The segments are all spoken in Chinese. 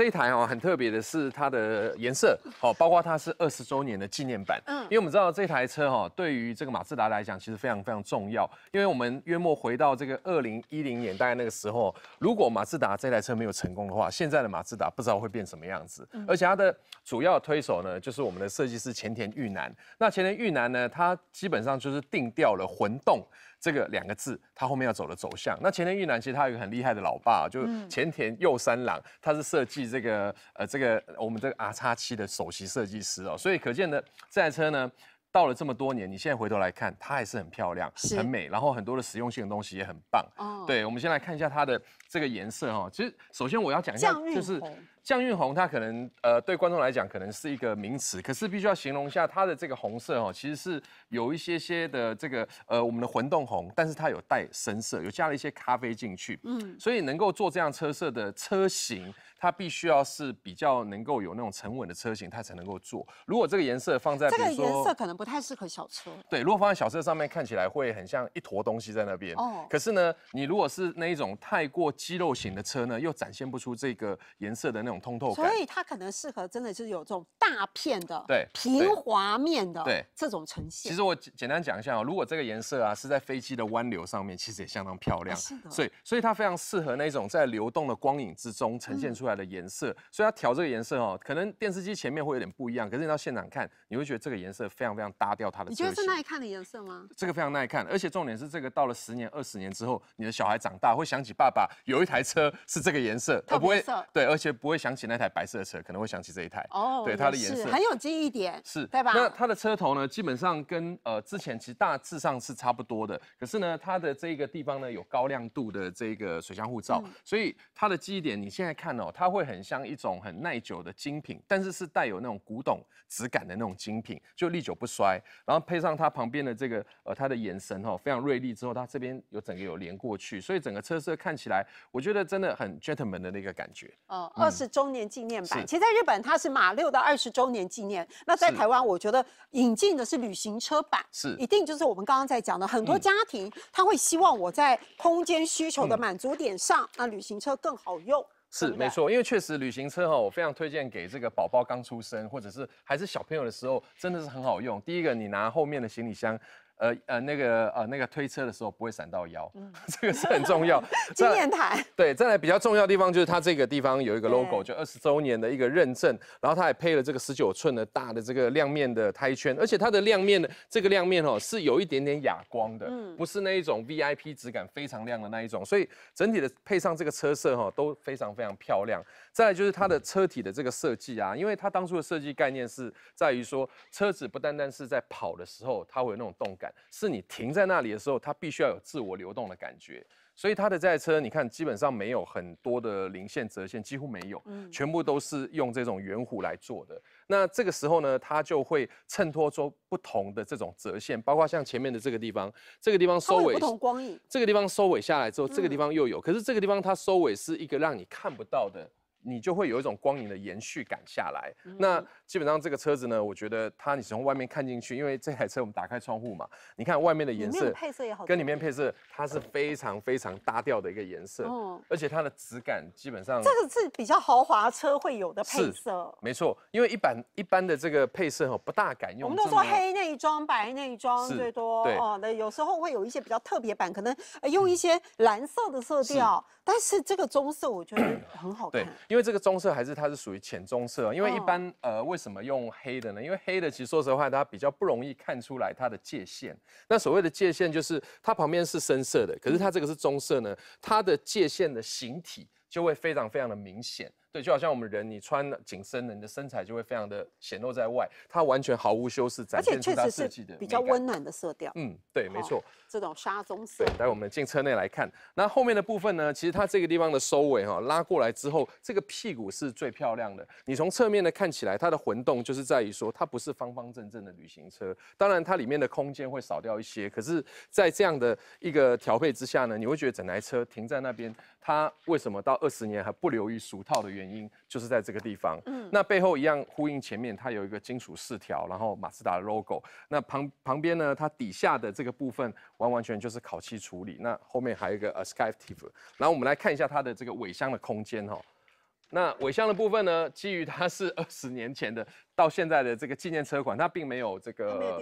这台哦很特别的是它的颜色哦，包括它是二十周年的纪念版。嗯，因为我们知道这台车哦，对于这个马自达来讲其实非常非常重要。因为我们约莫回到这个二零一零年大概那个时候，如果马自达这台车没有成功的话，现在的马自达不知道会变什么样子。而且它的主要推手呢，就是我们的设计师前田裕南。那前田裕南呢，他基本上就是定掉了混动。这个两个字，它后面要走的走向。那前田裕男其实他有一个很厉害的老爸，就是前田右三郎，他是设计这个呃这个我们这个 R 叉七的首席设计师哦。所以可见的这台车呢，到了这么多年，你现在回头来看，它还是很漂亮，很美，然后很多的实用性的东西也很棒。哦，对，我们先来看一下它的这个颜色哦。其实首先我要讲一下，就是。向运红，它可能呃对观众来讲可能是一个名词，可是必须要形容一下它的这个红色哦，其实是有一些些的这个呃我们的混动红，但是它有带深色，有加了一些咖啡进去，嗯，所以能够做这样车色的车型，它必须要是比较能够有那种沉稳的车型，它才能够做。如果这个颜色放在这个颜色可能不太适合小车，对，如果放在小车上面看起来会很像一坨东西在那边。哦，可是呢，你如果是那一种太过肌肉型的车呢，又展现不出这个颜色的那种。通透感，所以它可能适合，真的是有这种大片的，对，平滑面的，对，这种呈现。其实我简单讲一下哦，如果这个颜色啊是在飞机的弯流上面，其实也相当漂亮。是的。所以，所以它非常适合那种在流动的光影之中呈现出来的颜色。所以它调这个颜色哦，可能电视机前面会有点不一样，可是你到现场看，你会觉得这个颜色非常非常搭调。它的你觉得是耐看的颜色吗？这个非常耐看，而且重点是这个到了十年、二十年之后，你的小孩长大会想起爸爸有一台车是这个颜色，它不会，对，而且不会。想起那台白色的车，可能会想起这一台哦，对它的颜色很有记忆点，是，对吧？那它的车头呢，基本上跟呃之前其实大致上是差不多的，可是呢，它的这个地方呢有高亮度的这个水箱护罩，所以它的记忆点你现在看哦，它会很像一种很耐久的精品，但是是带有那种古董质感的那种精品，就历久不衰。然后配上它旁边的这个呃它的眼神哦，非常锐利，之后它这边有整个有连过去，所以整个车色看起来，我觉得真的很 gentleman 的那个感觉哦，二十周年纪念版，其实在日本它是马六到二十周年纪念，那在台湾我觉得引进的是旅行车版，是一定就是我们刚刚在讲的，很多家庭他会希望我在空间需求的满足点上，那旅行车更好用，是没错，因为确实旅行车哈，我非常推荐给这个宝宝刚出生或者是还是小朋友的时候，真的是很好用。第一个，你拿后面的行李箱。呃呃，那个呃那个推车的时候不会闪到腰，嗯、这个是很重要。纪念台。对，再来比较重要地方就是它这个地方有一个 logo，就二十周年的一个认证。然后它还配了这个十九寸的大的这个亮面的胎圈，而且它的亮面呢，这个亮面哦是有一点点哑光的，嗯、不是那一种 VIP 质感非常亮的那一种。所以整体的配上这个车色哈都非常非常漂亮。再来就是它的车体的这个设计啊，因为它当初的设计概念是在于说车子不单单是在跑的时候它会有那种动感。是你停在那里的时候，它必须要有自我流动的感觉。所以它的这台车，你看基本上没有很多的零线折线，几乎没有，全部都是用这种圆弧来做的。那这个时候呢，它就会衬托出不同的这种折线，包括像前面的这个地方，这个地方收尾，不同光影，这个地方收尾下来之后，这个地方又有，可是这个地方它收尾是一个让你看不到的。你就会有一种光影的延续感下来。那基本上这个车子呢，我觉得它你从外面看进去，因为这台车我们打开窗户嘛，你看外面的颜色配色也好，跟里面配色，它是非常非常搭调的一个颜色。而且它的质感基本上，这个是比较豪华车会有的配色。没错，因为一般一般的这个配色哈，不大敢用。我们都说黑内装、白内装最多。对。哦，那有时候会有一些比较特别版，可能用一些蓝色的色调。是。但是这个棕色我觉得 很好看。因为这个棕色还是它是属于浅棕色，因为一般呃，为什么用黑的呢？因为黑的其实说实话，它比较不容易看出来它的界限。那所谓的界限，就是它旁边是深色的，可是它这个是棕色呢，它的界限的形体就会非常非常的明显。对，就好像我们人，你穿紧身的，你的身材就会非常的显露在外，它完全毫无修饰。出它设计的比较温暖的色调。嗯，对，没错。这种沙棕色。来，我们进车内来看，那后面的部分呢？其实它这个地方的收尾哈，拉过来之后，这个屁股是最漂亮的。你从侧面呢看起来，它的混动就是在于说，它不是方方正正的旅行车，当然它里面的空间会少掉一些，可是，在这样的一个调配之下呢，你会觉得整台车停在那边。它为什么到二十年还不流于俗套的原因，就是在这个地方。那背后一样呼应前面，它有一个金属饰条，然后马自达的 logo。那旁旁边呢，它底下的这个部分完完全就是烤漆处理。那后面还有一个 a s k a p t i v e 然后我们来看一下它的这个尾箱的空间哈。那尾箱的部分呢？基于它是二十年前的，到现在的这个纪念车款，它并没有这个没有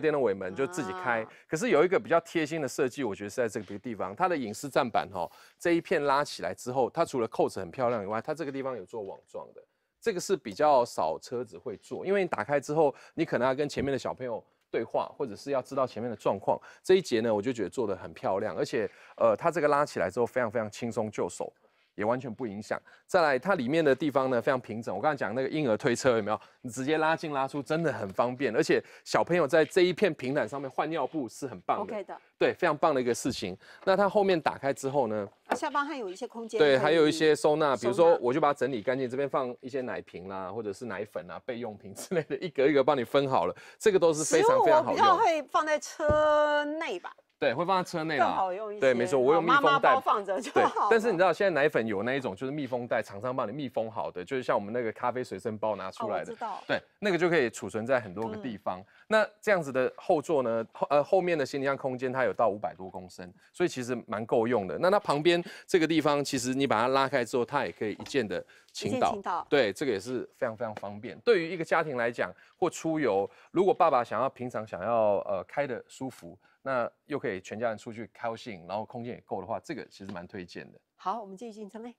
电动尾门，就自己开。可是有一个比较贴心的设计，我觉得是在这个地方，它的隐私站板哦，这一片拉起来之后，它除了扣子很漂亮以外，它这个地方有做网状的，这个是比较少车子会做，因为你打开之后，你可能要跟前面的小朋友对话，或者是要知道前面的状况。这一节呢，我就觉得做得很漂亮，而且呃，它这个拉起来之后非常非常轻松就手。也完全不影响。再来，它里面的地方呢非常平整。我刚才讲那个婴儿推车有没有？你直接拉进拉出真的很方便，而且小朋友在这一片平坦上面换尿布是很棒的。OK 的，对，非常棒的一个事情。那它后面打开之后呢？下方还有一些空间，对，还有一些收纳，比如说我就把它整理干净，这边放一些奶瓶啦，或者是奶粉啊、备用品之类的一格一格帮你分好了，这个都是非常非常好用。我比较会放在车内吧。对，会放在车内了，对，没错，我有密封袋放着就好。但是你知道现在奶粉有那一种，就是密封袋，厂商帮你密封好的，就是像我们那个咖啡随身包拿出来的，对，那个就可以储存在很多个地方。那这样子的后座呢，后呃后面的行李箱空间它有到五百多公升，所以其实蛮够用的。那它旁边这个地方，其实你把它拉开之后，它也可以一键的。青岛，对，这个也是非常非常方便。对于一个家庭来讲，或出游，如果爸爸想要平常想要呃开的舒服，那又可以全家人出去高兴，然后空间也够的话，这个其实蛮推荐的。好，我们继续进车内，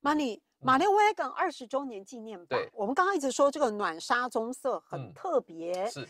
马尼马六威港二十周年纪念版，我们刚刚一直说这个暖沙棕色很特别，是，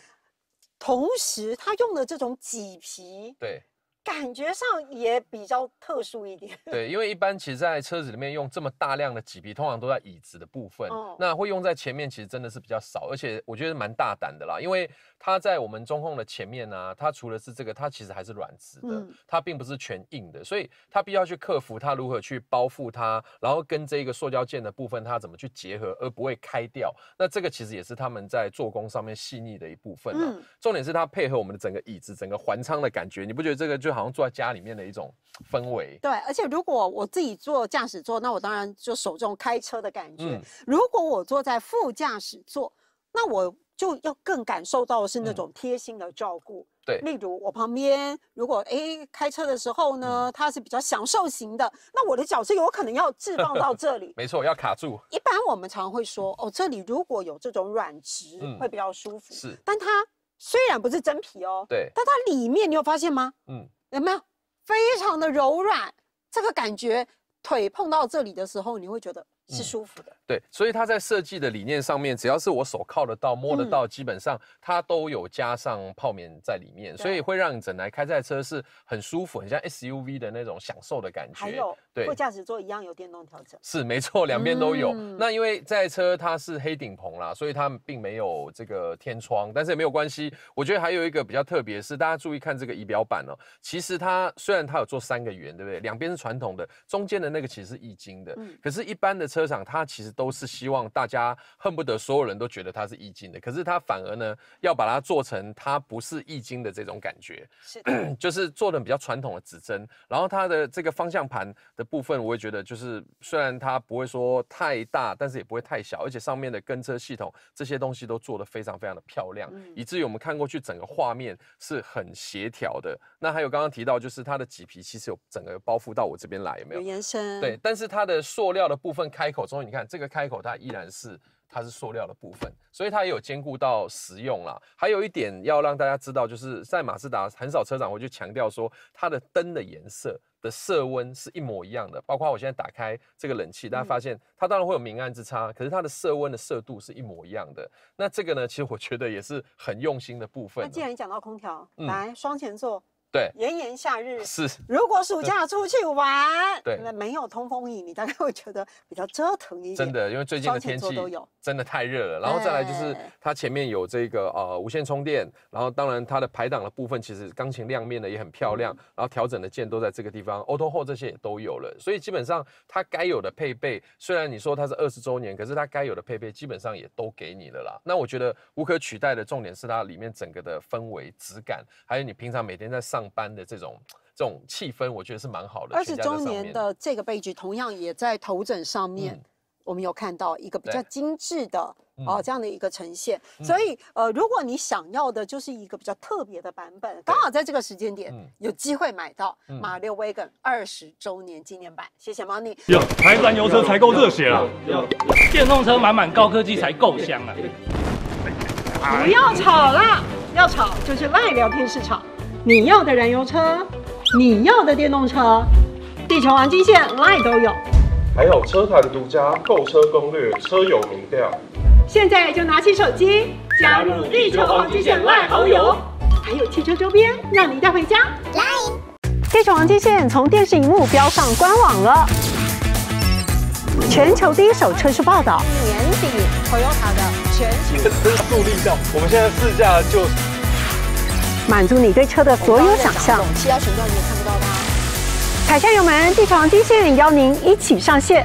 同时它用的这种麂皮，对。感觉上也比较特殊一点。对，因为一般其实，在车子里面用这么大量的麂皮，通常都在椅子的部分。哦。那会用在前面，其实真的是比较少，而且我觉得蛮大胆的啦。因为它在我们中控的前面呢，它除了是这个，它其实还是软质的，它并不是全硬的，所以它必须要去克服它如何去包覆它，然后跟这个塑胶件的部分它怎么去结合而不会开掉。那这个其实也是他们在做工上面细腻的一部分嗯。重点是它配合我们的整个椅子、整个环舱的感觉，你不觉得这个就？好像坐在家里面的一种氛围。对，而且如果我自己坐驾驶座，那我当然就守这种开车的感觉。嗯。如果我坐在副驾驶座，那我就要更感受到是那种贴心的照顾。对。例如我旁边，如果哎开车的时候呢，他是比较享受型的，那我的脚是有可能要置放到这里。没错，要卡住。一般我们常会说哦，这里如果有这种软质，会比较舒服。是。但它虽然不是真皮哦，对。但它里面你有发现吗？嗯。有没有非常的柔软？这个感觉，腿碰到这里的时候，你会觉得。是舒服的，对，所以它在设计的理念上面，只要是我手靠得到、摸得到，基本上它都有加上泡棉在里面，所以会让你整台开在车是很舒服，很像 SUV 的那种享受的感觉。还有，对，副驾驶座一样有电动调整，是没错，两边都有。那因为这台车它是黑顶棚啦，所以它并没有这个天窗，但是也没有关系。我觉得还有一个比较特别，是大家注意看这个仪表板哦，其实它虽然它有做三个圆，对不对？两边是传统的，中间的那个其实是易经的。嗯，可是一般的。车厂它其实都是希望大家恨不得所有人都觉得它是易经的，可是它反而呢要把它做成它不是易经的这种感觉，是，就是做的比较传统的指针，然后它的这个方向盘的部分，我也觉得就是虽然它不会说太大，但是也不会太小，而且上面的跟车系统这些东西都做的非常非常的漂亮，以至于我们看过去整个画面是很协调的。那还有刚刚提到就是它的麂皮其实有整个包覆到我这边来，有没有延伸？对，但是它的塑料的部分开口，之以你看这个开口，它依然是它是塑料的部分，所以它也有兼顾到实用啦。还有一点要让大家知道，就是在马自达很少车展，会去强调说它的灯的颜色的色温是一模一样的。包括我现在打开这个冷气，大家发现它当然会有明暗之差，可是它的色温的色度是一模一样的。那这个呢，其实我觉得也是很用心的部分。那既然你讲到空调，来双前座。对，炎炎夏日 是，如果暑假出去玩，对，没有通风椅，你大概会觉得比较折腾一些。真的，因为最近的天气都有，真的太热了。然后再来就是它前面有这个呃无线充电，然后当然它的排档的部分其实钢琴亮面的也很漂亮，然后调整的键都在这个地方，auto hold 这些也都有了。所以基本上它该有的配备，虽然你说它是二十周年，可是它该有的配备基本上也都给你了啦。那我觉得无可取代的重点是它里面整个的氛围质感，还有你平常每天在上。班的这种这种气氛，我觉得是蛮好的。二十周年的这个背景同样也在头枕上面，我们有看到一个比较精致的啊这样的一个呈现。所以呃，如果你想要的就是一个比较特别的版本，刚好在这个时间点有机会买到马六威根二十周年纪念版。谢谢，Money。有台湾油车才够热血啊！有电动车满满高科技才够香啊！不要吵啦，要吵就去外聊天市场。你要的燃油车，你要的电动车，地球黄金线 line 都有，还有车坛独家购车攻略、车友名调，现在就拿起手机加入地球黄金线 line 都有，还有汽车周边让你带回家，来！地球黄金线从电视荧幕飙上官网了，全球第一手车市报道，年底会有它的全球车速力道，我们现在试驾就。满足你对车的所有想象。其他频道你也看不到吧？踩下油门，地厂低线邀您一起上线。